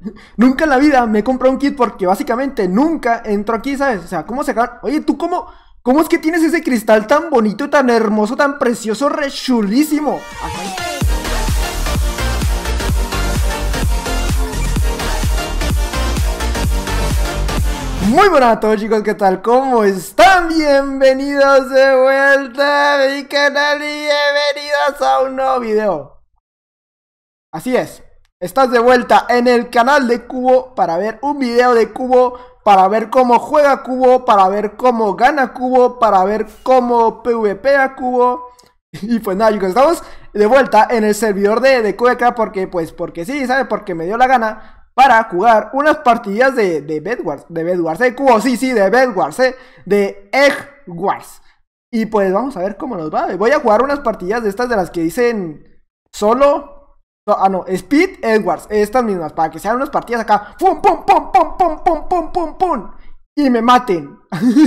Nunca en la vida me he comprado un kit porque básicamente nunca entro aquí, ¿sabes? O sea, ¿cómo sacar? Oye, ¿tú cómo, cómo es que tienes ese cristal tan bonito, tan hermoso, tan precioso, re chulísimo? Muy buenas a todos chicos, ¿qué tal? ¿Cómo están? Bienvenidos de vuelta a mi canal y bienvenidos a un nuevo video. Así es, Estás de vuelta en el canal de Cubo para ver un video de Cubo, para ver cómo juega Cubo, para ver cómo gana Cubo, para ver cómo PvP a Cubo. Y pues nada chicos, estamos de vuelta en el servidor de, de Cueca porque pues porque sí, ¿sabes? Porque me dio la gana para jugar unas partidas de, de Bedwars, de Bedwars, de ¿eh? Cubo, sí, sí, de Bedwars, ¿eh? de Egg Y pues vamos a ver cómo nos va. Voy a jugar unas partidas de estas de las que dicen solo ah, no, Speed Edwards, estas mismas, para que sean unas partidas acá. ¡Pum, pum, pum, pum, pum, pum, pum, pum, pum! Y me maten.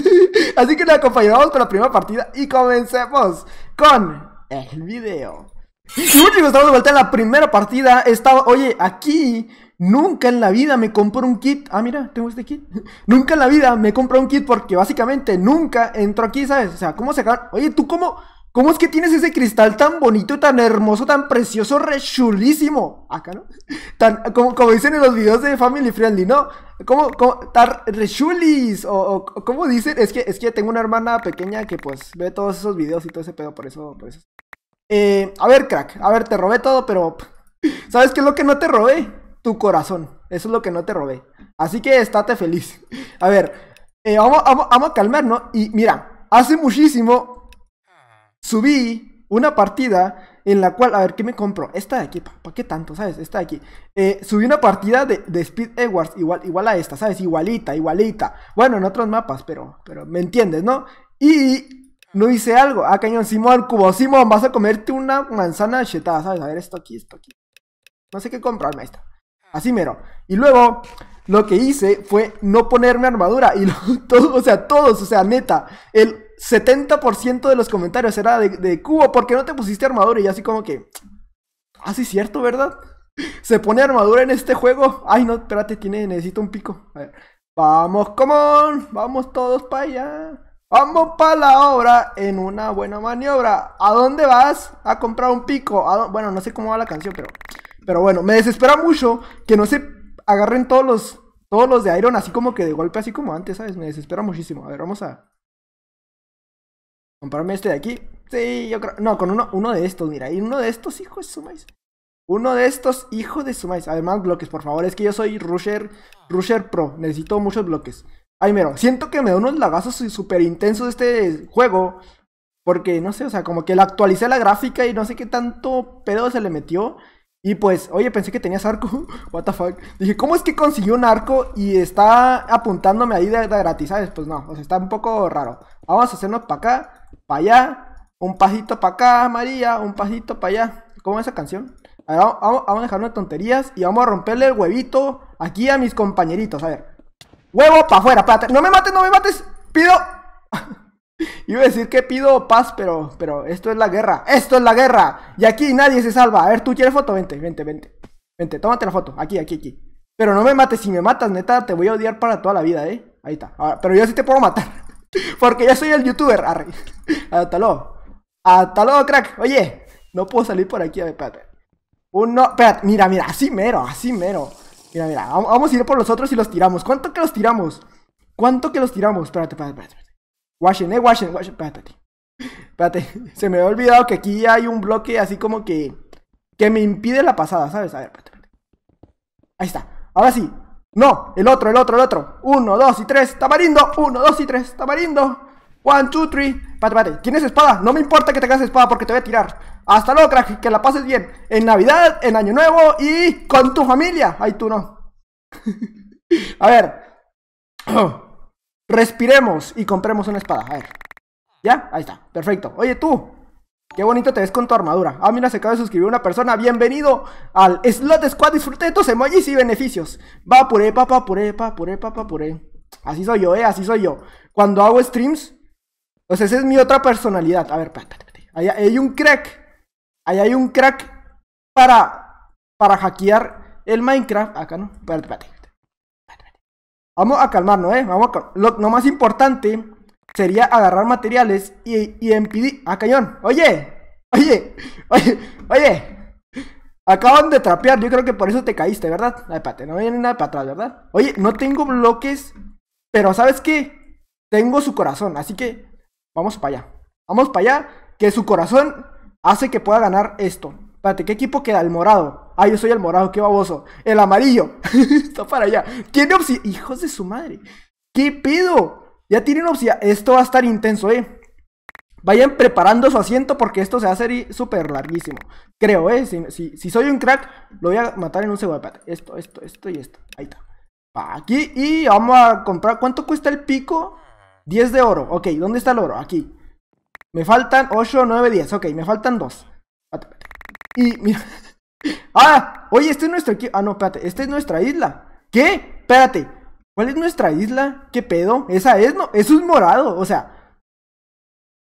Así que nos acompañamos con la primera partida y comencemos con el video. Y bueno estamos de vuelta en la primera partida. Estaba, oye, aquí nunca en la vida me compro un kit. Ah, mira, tengo este kit. nunca en la vida me compro un kit porque básicamente nunca entro aquí, ¿sabes? O sea, ¿cómo se sacar? Oye, ¿tú cómo? ¿Cómo es que tienes ese cristal tan bonito, tan hermoso, tan precioso, rechulísimo? Acá, ¿no? Tan, como, dicen en los videos de Family Friendly, ¿no? ¿Cómo? ¿Tar rechulis? o, dicen, es que, es que tengo una hermana pequeña que pues ve todos esos videos y todo ese pedo, por eso, eh, a ver, crack, a ver, te robé todo, pero ¿sabes qué es lo que no te robé? Tu corazón, eso es lo que no te robé. Así que estate feliz. A ver, eh, vamos, vamos, calmar, ¿no? y mira, hace muchísimo subí una partida en la cual, a ver, ¿qué me compro? Esta de aquí, ¿para qué tanto, sabes? Esta de aquí. Eh, subí una partida de, Speed Edwards, igual, igual a esta, ¿sabes? Igualita, igualita. Bueno, en otros mapas, pero, pero me entiendes, ¿no? Y no hice algo. Ah, cañón, Simón, cubo, Simón, vas a comerte una manzana chetada, ¿sabes? A ver, esto aquí, esto aquí. No sé qué comprarme esta. Así mero. Y luego, lo que hice fue no ponerme armadura. Y o sea, todos, o sea, neta. El 70% de los comentarios era de, Cubo, ¿por qué no te pusiste armadura? Y así como que. Ah, sí, cierto, ¿verdad? Se pone armadura en este juego. Ay, no, espérate, tiene, necesito un pico. A ver. Vamos, come on. Vamos todos para allá. Vamos para la obra en una buena maniobra. ¿A dónde vas? A comprar un pico. bueno, no sé cómo va la canción, pero. Pero bueno, me desespera mucho que no se agarren todos los. Todos los de Iron, así como que de golpe, así como antes, ¿sabes? Me desespera muchísimo. A ver, vamos a. Comprarme este de aquí. Sí, yo creo. No, con uno, uno de estos, mira. Y uno de estos, hijo de su Uno de estos, hijo de su Además, bloques, por favor. Es que yo soy Rusher, Rusher Pro. Necesito muchos bloques. Ay, mero. Siento que me da unos lagazos súper intensos este juego. Porque, no sé, o sea, como que le actualicé la gráfica y no sé qué tanto pedo se le metió. Y pues, oye, pensé que tenías arco. What the fuck. Dije, ¿cómo es que consiguió un arco y está apuntándome ahí de, de gratis? Pues no, o sea, está un poco raro. Vamos a hacernos para acá para allá, un pasito para acá, María, un pasito para allá. ¿Cómo es esa canción? A ver, vamos, a dejar de tonterías y vamos a romperle el huevito aquí a mis compañeritos. A ver. Huevo para afuera, espérate. No me mates, no me mates. Pido. Iba a decir que pido paz, pero, pero esto es la guerra. Esto es la guerra. Y aquí nadie se salva. A ver, tú quieres foto. Vente, vente, vente. Vente, tómate la foto. Aquí, aquí, aquí. Pero no me mates. Si me matas, neta, te voy a odiar para toda la vida, eh. Ahí está. pero yo sí te puedo matar. Porque ya soy el youtuber, arri, atalo, luego. crack. Oye, no puedo salir por aquí. A ver, espérate. Uno, espérate, mira, mira, así mero, así mero. Mira, mira, vamos a ir por los otros y los tiramos. ¿Cuánto que los tiramos? ¿Cuánto que los tiramos? Espérate, espérate, espérate. Washen, eh, washen, Washington. Espérate, espérate. Se me ha olvidado que aquí hay un bloque así como que. Que me impide la pasada, ¿sabes? A ver, espérate. Ahí está. Ahora sí, no, el otro, el otro, el otro. Uno, dos y tres, tamarindo. Uno, dos y tres, tamarindo. One, two, three. Pate, pate. ¿Tienes espada? No me importa que te tengas espada porque te voy a tirar. Hasta luego, crack. Que la pases bien. En Navidad, en Año Nuevo y con tu familia. Ay, tú no. a ver. Respiremos y compremos una espada. A ver. ¿Ya? Ahí está. Perfecto. Oye, tú. Qué bonito te ves con tu armadura. Ah, mira, se acaba de suscribir una persona. Bienvenido al Slot Squad. Disfrute de tus emojis y beneficios. Va, puré, papá, puré, papá, puré, papá, puré. Así soy yo, eh, así soy yo. Cuando hago streams, pues esa es mi otra personalidad. A ver, espérate, espérate. Ahí hay un crack. Ahí hay un crack para, para hackear el Minecraft. Acá no. Espérate, espérate. Vamos a calmarnos, eh. Vamos a lo más importante sería agarrar materiales y, y impedir... ¡Ah, cañón! ¡Oye! ¡Oye! ¡Oye! ¡Oye! Acaban de trapear, yo creo que por eso te caíste, ¿verdad? no viene nada para atrás, ¿verdad? Oye, no tengo bloques, pero ¿sabes qué? Tengo su corazón, así que vamos para allá. Vamos para allá, que su corazón hace que pueda ganar esto. Espérate, ¿qué equipo queda? El morado. Ah, yo soy el morado, qué baboso. El amarillo. Está para allá. ¿Quién Hijos de su madre. ¿Qué pedo? Ya tienen opción. Esto va a estar intenso, eh. Vayan preparando su asiento porque esto se va a hacer súper larguísimo. Creo, eh. Si, soy un crack, lo voy a matar en un segundo. Esto, esto, esto y esto. Ahí está. Aquí. Y vamos a comprar. ¿Cuánto cuesta el pico? 10 de oro. Ok, ¿dónde está el oro? Aquí. Me faltan 8, 9, 10. Ok, me faltan 2. Y mira. ¡Ah! Oye, este es nuestro equipo. Ah, no, espérate. Esta es nuestra isla. ¿Qué? Espérate. ¿Cuál es nuestra isla? ¿Qué pedo? Esa es, ¿no? Eso es morado, o sea.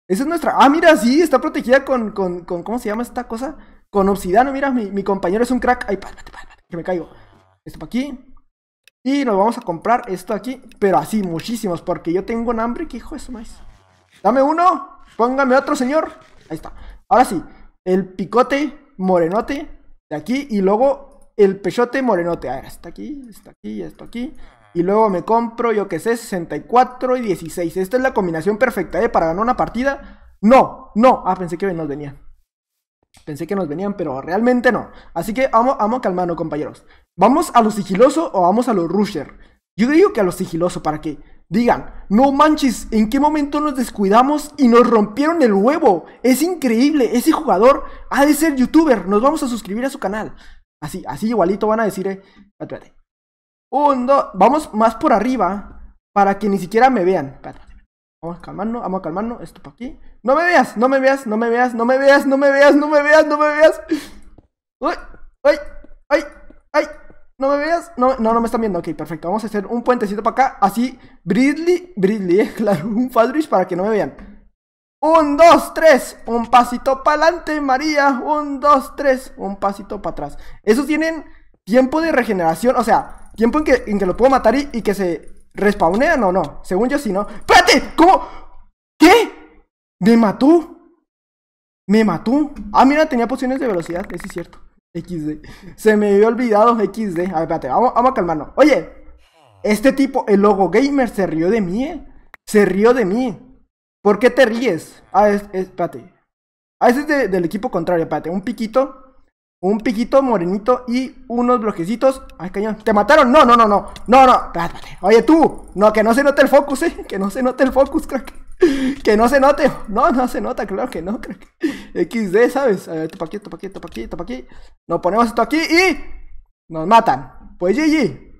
Esa es nuestra. Ah, mira, sí, está protegida con. con, ¿Cómo se llama esta cosa? Con obsidiano, mira, mi, compañero es un crack. Ay, párate, párate, que me caigo. Esto para aquí. Y nos vamos a comprar esto aquí. Pero así, muchísimos, porque yo tengo un hambre. ¿Qué hijo de su Dame uno, póngame otro, señor. Ahí está. Ahora sí, el picote morenote de aquí y luego el pechote morenote. A ver, está aquí, está aquí, esto aquí. Y luego me compro, yo qué sé, 64 y 16. ¿Esta es la combinación perfecta ¿eh? para ganar una partida? No, no. Ah, pensé que nos venían. Pensé que nos venían, pero realmente no. Así que vamos, vamos a compañeros. ¿Vamos a lo sigiloso o vamos a lo rusher? Yo digo que a lo sigiloso para que digan, no manches, ¿en qué momento nos descuidamos y nos rompieron el huevo? Es increíble, ese jugador ha de ser youtuber, nos vamos a suscribir a su canal. Así, así igualito van a decir, eh, espérate. Un, dos. Vamos más por arriba. Para que ni siquiera me vean. Vamos a calmarnos, vamos a calmarnos. Esto para aquí. No me veas, no me veas, no me veas, no me veas, no me veas, no me veas, no me veas. Uy, ay, ay, ay. No me veas. No, no, no me están viendo. Ok, perfecto. Vamos a hacer un puentecito para acá. Así. Bridley, Bridley, eh. Claro, un fadrish para que no me vean. Un, dos, tres. Un pasito para adelante, María. Un, dos, tres. Un pasito para atrás. Esos tienen tiempo de regeneración. O sea, Tiempo en que, en lo puedo matar y, que se respawnean o no. Según yo sí, ¿no? ¡Espérate! ¿Cómo? ¿Qué? ¿Me mató? ¿Me mató? Ah, mira, tenía pociones de velocidad. Eso es cierto. XD. Se me había olvidado XD. A ver, espérate, vamos, vamos a calmarnos. Oye, este tipo, el logo gamer, se rió de mí, eh. Se rió de mí. ¿Por qué te ríes? Ah, es, espérate. Ah, ese es del equipo contrario, espérate. Un piquito. Un piquito morenito y unos bloquecitos. Ay, cañón. ¿Te mataron? No, no, no, no. No, no. Espérate, Oye, tú. No, que no se note el focus, eh. Que no se note el focus, crack. Que no se note. No, no se nota, claro que no, crack. XD, ¿sabes? A ver, topa aquí, topa aquí, topa aquí, topa aquí. Nos ponemos esto aquí y. Nos matan. Pues GG.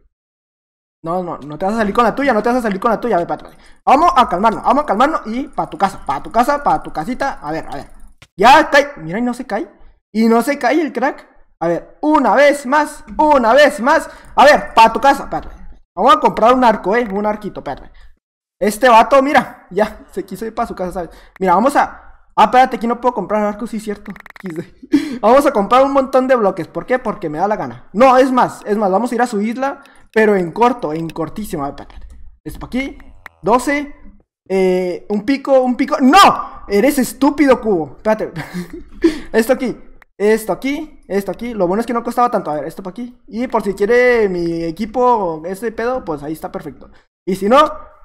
No, no, no te vas a salir con la tuya, no te vas a salir con la tuya. A ver, espérate. Vamos a calmarnos, vamos a calmarnos y para tu casa, para tu casa, para tu casita. A ver, a ver. Ya está, Mira, y no se cae. Y no se cae el crack. A ver, una vez más, una vez más. A ver, pa' tu casa, perre. Vamos a comprar un arco, eh, un arquito, perre. Este vato, mira, ya, se quiso ir para su casa, ¿sabes? Mira, vamos a... Ah, espérate, aquí no puedo comprar arco, sí, cierto. vamos a comprar un montón de bloques. ¿Por qué? Porque me da la gana. No, es más, es más, vamos a ir a su isla, pero en corto, en cortísimo. A ver, Esto para aquí. 12. Eh, un pico, un pico. ¡No! Eres estúpido, cubo. Espérate. Esto aquí esto aquí, esto aquí. Lo bueno es que no costaba tanto. A ver, esto para aquí. Y por si quiere mi equipo ese pedo, pues ahí está perfecto. Y si no,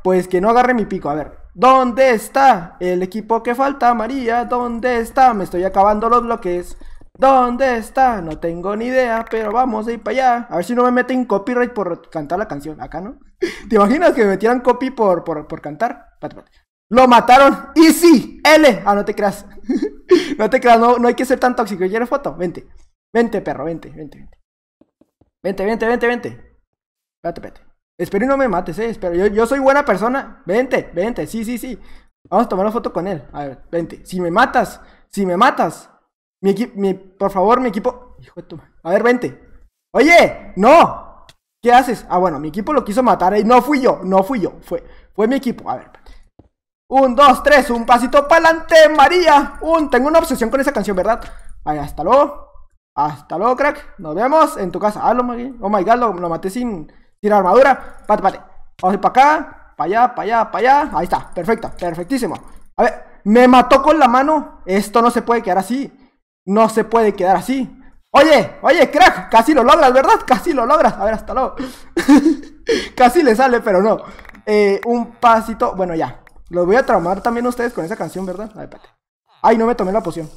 pues que no agarre mi pico. A ver, ¿dónde está el equipo que falta, María? ¿Dónde está? Me estoy acabando los bloques. ¿Dónde está? No tengo ni idea, pero vamos a ir para allá. A ver si no me meten copyright por cantar la canción. Acá no. ¿Te imaginas que me metieran copy por, por, cantar? Lo mataron. Easy. L. Ah, no te creas. no te creas, no, no hay que ser tan tóxico. ¿Quieres foto? Vente. Vente, perro, vente, vente, vente. Vente, vente, vente, vente. Espero y no me mates, eh. Espero. Yo, soy buena persona. Vente, vente. Sí, sí, sí. Vamos a tomar una foto con él. A ver, vente. Si me matas, si me matas. Mi equipo, mi, por favor, mi equipo. Hijo de tu A ver, vente. Oye, no. ¿Qué haces? Ah, bueno, mi equipo lo quiso matar. y eh, No fui yo, no fui yo. Fue, fue mi equipo. A ver, un, dos, tres, un pasito para adelante María. Un, tengo una obsesión con esa canción, ¿verdad? ahí hasta luego. Hasta luego, crack. Nos vemos en tu casa. lo, oh my god, lo, maté sin, tirar armadura. Pate, pate. Vamos a ir para acá, para allá, para allá, para allá. Ahí está, perfecto, perfectísimo. A ver, me mató con la mano. Esto no se puede quedar así. No se puede quedar así. Oye, oye, crack, casi lo logras, ¿verdad? Casi lo logras. A ver, hasta luego. casi le sale, pero no. Eh, un pasito. Bueno, ya. Los voy a tramar también ustedes con esa canción, ¿verdad? A ver, espérate. Ay, no me tomé la poción.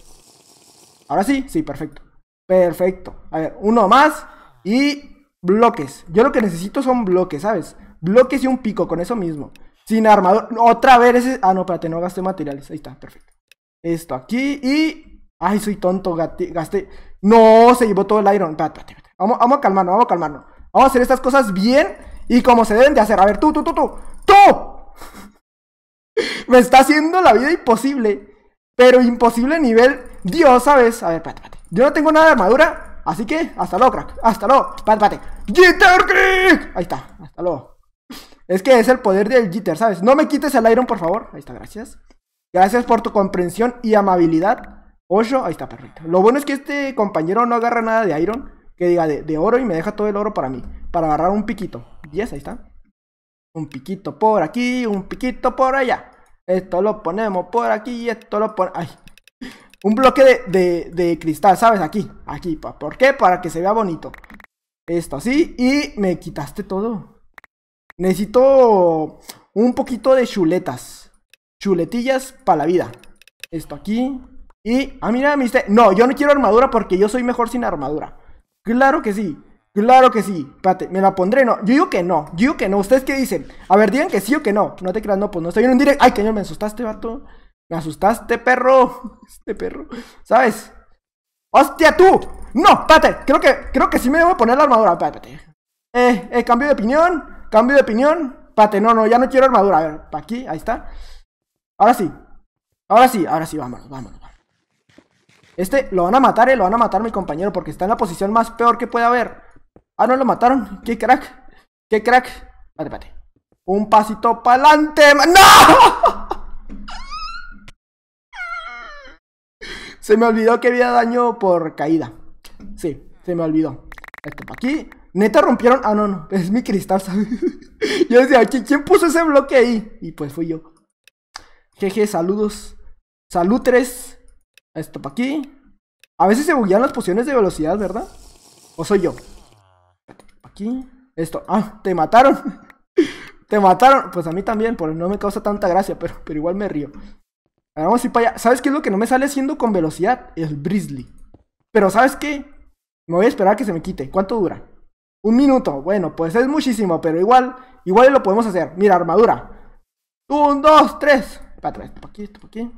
Ahora sí, sí, perfecto. Perfecto. A ver, uno más. Y bloques. Yo lo que necesito son bloques, ¿sabes? Bloques y un pico con eso mismo. Sin armador. Otra vez ese. Ah, no, espérate, no gasté materiales. Ahí está, perfecto. Esto aquí y. Ay, soy tonto, Gaste, gasté. No, se llevó todo el iron. Espérate, espérate, Vamos, vamos a calmarnos, vamos a calmarnos. Vamos a hacer estas cosas bien y como se deben de hacer. A ver, tú, tú, tú, tú. ¡Tú! me está haciendo la vida imposible. Pero imposible a nivel Dios, ¿sabes? A ver, espérate, espérate. Yo no tengo nada de armadura, así que hasta luego, crack. Hasta luego. Espérate, espérate. Ahí está, hasta luego. Es que es el poder del jitter, ¿sabes? No me quites el iron, por favor. Ahí está, gracias. Gracias por tu comprensión y amabilidad. Ocho, ahí está, perfecto. Lo bueno es que este compañero no agarra nada de iron, que diga de, de oro y me deja todo el oro para mí, para agarrar un piquito. 10, ahí está. Un piquito por aquí, un piquito por allá. Esto lo ponemos por aquí y esto lo ponemos... ¡Ay! Un bloque de, cristal, ¿sabes? Aquí, aquí. ¿Por qué? Para que se vea bonito. Esto así. Y me quitaste todo. Necesito un poquito de chuletas. Chuletillas para la vida. Esto aquí. Y... Ah, mira, No, yo no quiero armadura porque yo soy mejor sin armadura. Claro que sí. Claro que sí, Pate, me la pondré, no. Yo digo que no, yo digo que no. ¿Ustedes qué dicen? A ver, digan que sí o que no. No te creas, no, pues no estoy en un directo. Ay, cañón, me asustaste, vato. Me asustaste, perro. Este perro, ¿sabes? ¡Hostia, tú! No, Pate, creo que, creo que sí me debo poner la armadura, Pate. Eh, eh, cambio de opinión, cambio de opinión. Pate, no, no, ya no quiero armadura. A ver, aquí, ahí está. Ahora sí, ahora sí, ahora sí, vámonos, vámonos. vámonos. Este lo van a matar, eh, lo van a matar mi compañero porque está en la posición más peor que puede haber. Ah, no lo mataron. ¡Qué crack! ¡Qué crack! Pate, pate Un pasito para adelante. ¡No! Se me olvidó que había daño por caída. Sí, se me olvidó. Esto para aquí. Neta rompieron. Ah, no, no. Es mi cristal, ¿sabes? yo decía, ¿quién puso ese bloque ahí? Y pues fui yo. Jeje, saludos. Salud 3 Esto para aquí. A veces se buguean las pociones de velocidad, ¿verdad? ¿O soy yo? Esto, ah, te mataron. te mataron. Pues a mí también, porque no me causa tanta gracia, pero, pero igual me río. Ah, vamos a ir para allá. ¿Sabes qué es lo que no me sale haciendo con velocidad? El Brizzly. Pero ¿sabes qué? Me voy a esperar a que se me quite. ¿Cuánto dura? Un minuto. Bueno, pues es muchísimo, pero igual, igual lo podemos hacer. Mira, armadura. Un, dos, tres. Para atrás, para aquí, para aquí.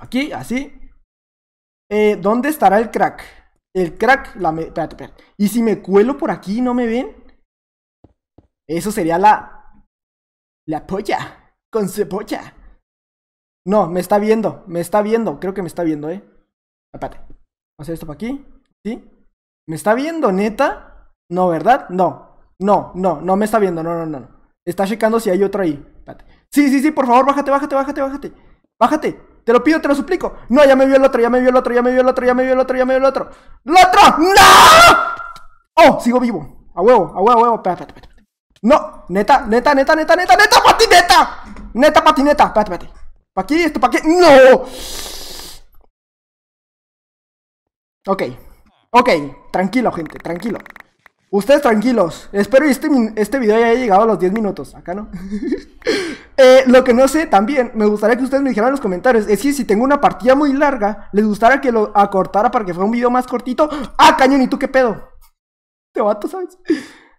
Aquí, así. Eh, ¿Dónde estará el crack? El crack, la me... espérate, espérate. Y si me cuelo por aquí y no me ven, eso sería la. La polla. Con polla No, me está viendo. Me está viendo. Creo que me está viendo, eh. Espérate. Vamos a hacer esto por aquí. ¿Sí? ¿Me está viendo, neta? No, ¿verdad? No. No, no, no me está viendo. No, no, no. no. Está checando si hay otro ahí. Espérate. Sí, sí, sí, por favor, bájate, bájate, bájate, bájate. Bájate. Te lo pido, te lo suplico. No, ya me vio el otro, ya me vio el otro, ya me vio el otro, ya me vio el otro, ya me vio el otro. ¡El otro! ¡No! ¡Oh! Sigo vivo. A huevo, a huevo, a huevo. Espérate, espérate, No, neta, neta, neta, neta, neta, neta, patineta. Neta, patineta. Espérate, espérate. ¿Para qué? ¿Esto para qué? ¡No! Ok. Ok. Tranquilo, gente. Tranquilo. Ustedes tranquilos. Espero este, este video haya llegado a los 10 minutos. Acá no. Eh, lo que no sé también, me gustaría que ustedes me dijeran en los comentarios. Es que si tengo una partida muy larga, les gustaría que lo acortara para que fuera un video más cortito. ¡Ah, cañón! ¿Y tú qué pedo? Te vato, ¿sabes?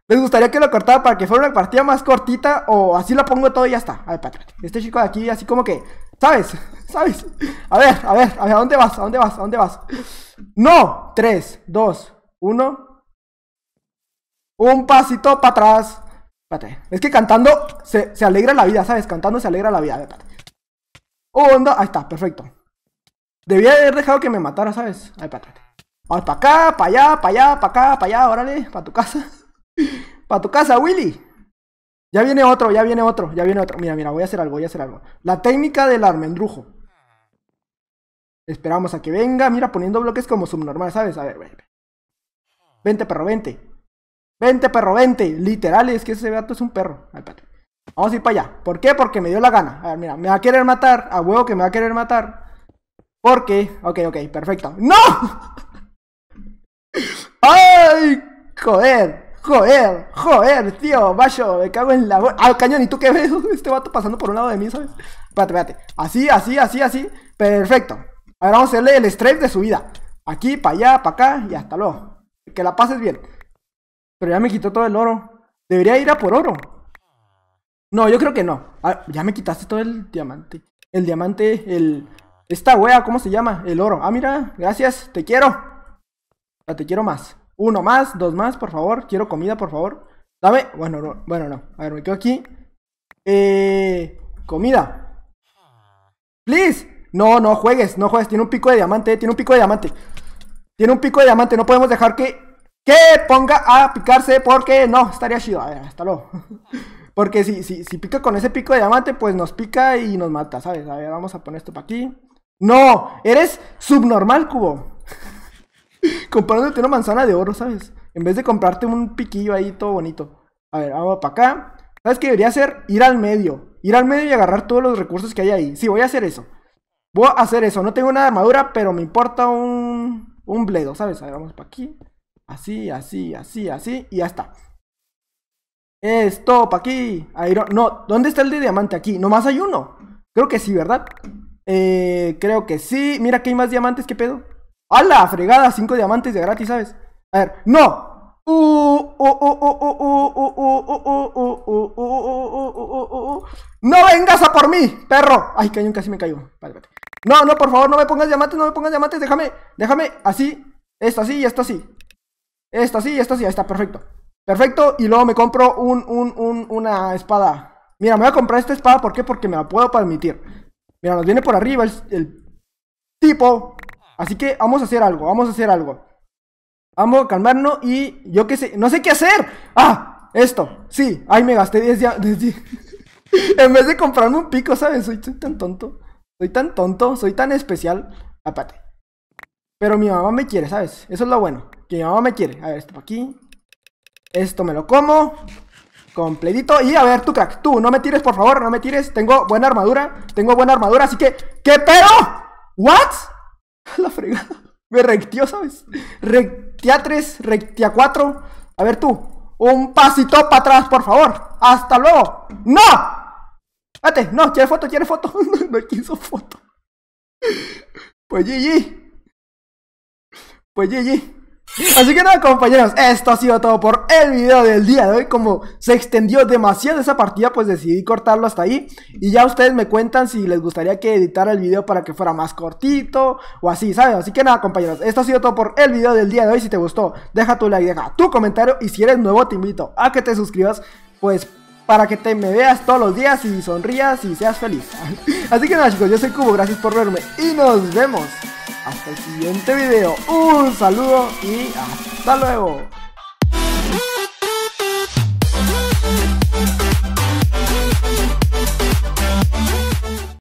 ¿Les gustaría que lo cortara para que fuera una partida más cortita? O así lo pongo todo y ya está. A ver, patrón, Este chico de aquí, así como que. ¿Sabes? ¿Sabes? A ver, a ver, a ver, ¿a dónde vas? ¿A dónde vas? ¿A dónde vas? No. 3, 2, 1. Un pasito para atrás. Espérate. Es que cantando se, alegra la vida, ¿sabes? Cantando se alegra la vida. Espérate. Un, ahí está, perfecto. Debía haber dejado que me matara, ¿sabes? Ahí, espérate. Vamos para acá, para allá, para allá, para acá, para allá, órale, para tu casa. para tu casa, Willy. Ya viene otro, ya viene otro, ya viene otro. Mira, mira, voy a hacer algo, voy a hacer algo. La técnica del armendrujo. Esperamos a que venga, mira, poniendo bloques como subnormal, ¿sabes? A ver, ver Vente, perro, vente. Vente, perro, vente. Literal, es que ese gato es un perro. Vamos a ir para allá. ¿Por qué? Porque me dio la gana. A ver, mira, me va a querer matar. A huevo que me va a querer matar. Porque. Ok, ok, perfecto. ¡No! ¡Ay! Joder, joder, joder, tío, macho, me cago en la. Ah, cañón, ¿y tú qué ves? Este vato pasando por un lado de mí, ¿sabes? Espérate, espérate. Así, así, así, así. Perfecto. Ahora vamos a hacerle el strafe de su vida Aquí, para allá, para acá y hasta luego. Que la pases bien. Pero ya me quitó todo el oro. Debería ir a por oro. No, yo creo que no. Ah, ya me quitaste todo el diamante. El diamante, el... Esta wea, ¿cómo se llama? El oro. Ah, mira, gracias, te quiero. Ah, te quiero más. Uno más, dos más, por favor. Quiero comida, por favor. Dame. Bueno, bueno, no. A ver, me quedo aquí. Eh, comida. Please. No, no juegues, no juegues. Tiene un pico de diamante, tiene un pico de diamante. Tiene un pico de diamante. No podemos dejar que que ponga a picarse porque no, estaría chido. A ver, hasta luego. porque si, si, si pica con ese pico de diamante, pues nos pica y nos mata, ¿sabes? A ver, vamos a poner esto para aquí. No, eres subnormal, cubo. Comprándote una manzana de oro, ¿sabes? En vez de comprarte un piquillo ahí todo bonito. A ver, vamos para acá. ¿Sabes qué debería hacer? Ir al medio. Ir al medio y agarrar todos los recursos que hay ahí. Sí, voy a hacer eso. Voy a hacer eso. No tengo una armadura, pero me importa un, un bledo, ¿sabes? A ver, vamos para aquí. Así, así, así, así. Y ya está. Stop aquí. No, ¿dónde está el de diamante aquí? Nomás hay uno. Creo que sí, ¿verdad? Eh, creo que sí. Mira que hay más diamantes, ¿qué pedo? ¡Hala! Fregada, cinco diamantes de gratis, ¿sabes? A ver, ¡no! No vengas a por mí, perro. Ay, cañón, casi me cayó. Vale, vale. No, no, por favor, no me pongas diamantes, no me pongas diamantes, déjame, déjame, así, esto así y esto así. Esta sí, esta sí, ahí está, perfecto. Perfecto, y luego me compro un, un, un, una espada. Mira, me voy a comprar esta espada, ¿por qué? Porque me la puedo permitir. Mira, nos viene por arriba el, el tipo. Así que vamos a hacer algo, vamos a hacer algo. Vamos a calmarnos y yo qué sé, no sé qué hacer. Ah, esto, sí, ahí me gasté 10 días en vez de comprarme un pico, ¿sabes? Soy, tan tonto, soy tan tonto, soy tan especial. Apate. Pero mi mamá me quiere, ¿sabes? Eso es lo bueno que mi me quiere. A ver, esto por aquí. Esto me lo como. Completito. Y a ver, tú, crack. Tú, no me tires, por favor. No me tires. Tengo buena armadura. Tengo buena armadura. Así que. ¿Qué pero? ¿What? La fregada. Me rectió, ¿sabes? Rectia 3, rectia 4. A ver, tú. Un pasito para atrás, por favor. Hasta luego. ¡No! Vete, no, quiere foto, quiere foto. no, no quiso foto. Pues GG. Pues GG. Así que nada compañeros, esto ha sido todo por el video del día de hoy Como se extendió demasiado esa partida, pues decidí cortarlo hasta ahí Y ya ustedes me cuentan si les gustaría que editara el video para que fuera más cortito O así, ¿saben? Así que nada compañeros, esto ha sido todo por el video del día de hoy Si te gustó, deja tu like, deja tu comentario Y si eres nuevo te invito a que te suscribas Pues para que te me veas todos los días y sonrías y seas feliz Así que nada chicos, yo soy Cubo, gracias por verme Y nos vemos hasta el siguiente video. Un saludo y hasta luego.